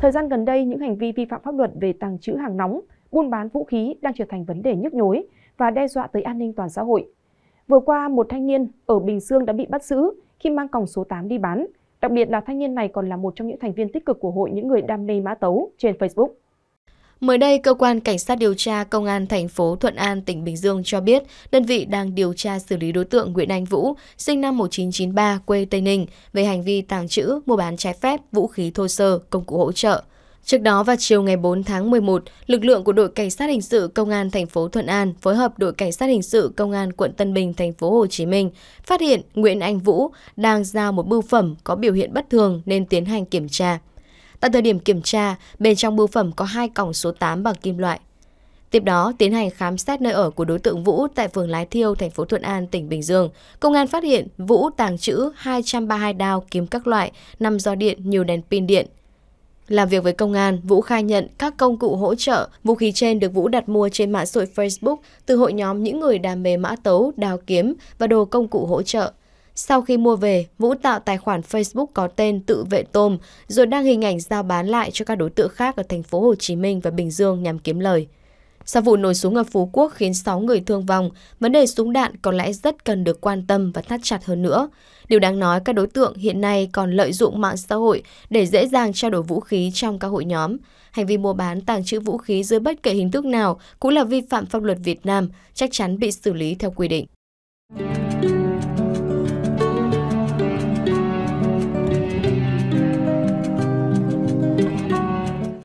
Thời gian gần đây, những hành vi vi phạm pháp luật về tàng trữ hàng nóng, buôn bán vũ khí đang trở thành vấn đề nhức nhối và đe dọa tới an ninh toàn xã hội. Vừa qua, một thanh niên ở Bình Dương đã bị bắt giữ khi mang còng số 8 đi bán. Đặc biệt là thanh niên này còn là một trong những thành viên tích cực của hội những người đam mê mã tấu trên Facebook. Mới đây, cơ quan cảnh sát điều tra công an thành phố Thuận An, tỉnh Bình Dương cho biết, đơn vị đang điều tra xử lý đối tượng Nguyễn Anh Vũ, sinh năm 1993, quê Tây Ninh, về hành vi tàng trữ, mua bán trái phép vũ khí thô sơ, công cụ hỗ trợ. Trước đó vào chiều ngày 4 tháng 11, lực lượng của đội cảnh sát hình sự công an thành phố Thuận An phối hợp đội cảnh sát hình sự công an quận Tân Bình thành phố Hồ Chí Minh phát hiện Nguyễn Anh Vũ đang giao một bưu phẩm có biểu hiện bất thường nên tiến hành kiểm tra. Tại thời điểm kiểm tra, bên trong bưu phẩm có hai còng số 8 bằng kim loại. Tiếp đó, tiến hành khám xét nơi ở của đối tượng Vũ tại phường Lái Thiêu, thành phố Thuận An, tỉnh Bình Dương. Công an phát hiện Vũ tàng trữ 232 đao kiếm các loại, 5 do điện, nhiều đèn pin điện. Làm việc với công an, Vũ khai nhận các công cụ hỗ trợ, vũ khí trên được Vũ đặt mua trên mạng xã hội Facebook từ hội nhóm những người đam mê mã tấu, đào kiếm và đồ công cụ hỗ trợ. Sau khi mua về, Vũ tạo tài khoản Facebook có tên tự vệ tôm rồi đăng hình ảnh giao bán lại cho các đối tượng khác ở thành phố Hồ Chí Minh và Bình Dương nhằm kiếm lời. Sau vụ nổ súng ở Phú Quốc khiến 6 người thương vong, vấn đề súng đạn có lẽ rất cần được quan tâm và thắt chặt hơn nữa. Điều đáng nói các đối tượng hiện nay còn lợi dụng mạng xã hội để dễ dàng trao đổi vũ khí trong các hội nhóm. Hành vi mua bán tàng trữ vũ khí dưới bất kể hình thức nào cũng là vi phạm pháp luật Việt Nam, chắc chắn bị xử lý theo quy định.